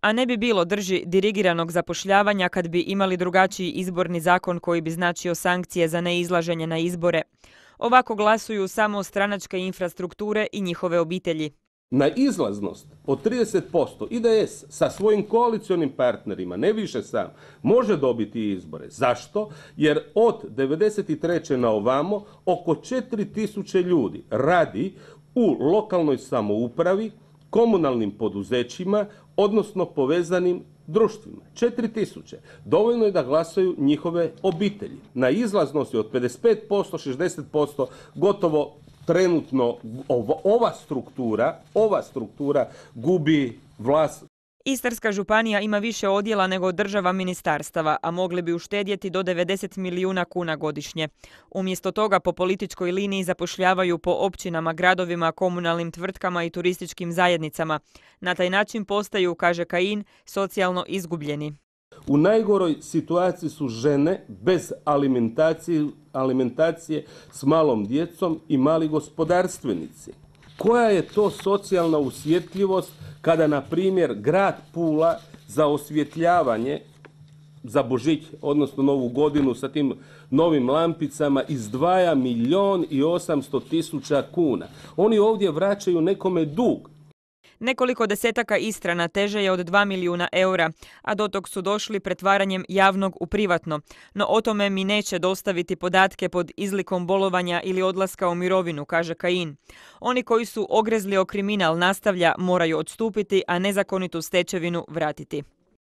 a ne bi bilo drži dirigiranog zapošljavanja kad bi imali drugačiji izborni zakon koji bi značio sankcije za neizlaženje na izbore. Ovako glasuju samo stranačke infrastrukture i njihove obitelji. Na izlaznost od 30% IDS sa svojim koalicijonim partnerima, ne više sam, može dobiti izbore. Zašto? Jer od 1993. na ovamo oko 4000 ljudi radi u lokalnoj samoupravi, komunalnim poduzećima, odnosno povezanim društvima. 4000. Dovoljno je da glasaju njihove obitelji. Na izlaznosti od 55%, 60%, gotovo trenutno ova struktura, ova struktura gubi vlast Istarska županija ima više odjela nego država ministarstava, a mogli bi uštedjeti do 90 milijuna kuna godišnje. Umjesto toga po političkoj liniji zapošljavaju po općinama, gradovima, komunalnim tvrtkama i turističkim zajednicama. Na taj način postaju, kaže Kain, socijalno izgubljeni. U najgoroj situaciji su žene bez alimentacije, alimentacije s malom djecom i mali gospodarstvenici. Koja je to socijalna usjetljivost kada, na primjer, grad Pula za osvjetljavanje za Božić, odnosno Novu godinu sa tim novim lampicama izdvaja milion i osamsto tisuća kuna. Oni ovdje vraćaju nekome dug. Nekoliko desetaka istrana teže je od 2 milijuna eura, a dotok su došli pretvaranjem javnog u privatno. No o tome mi neće dostaviti podatke pod izlikom bolovanja ili odlaska u mirovinu, kaže Kain. Oni koji su ogrezli o kriminal nastavlja moraju odstupiti, a nezakonitu stečevinu vratiti.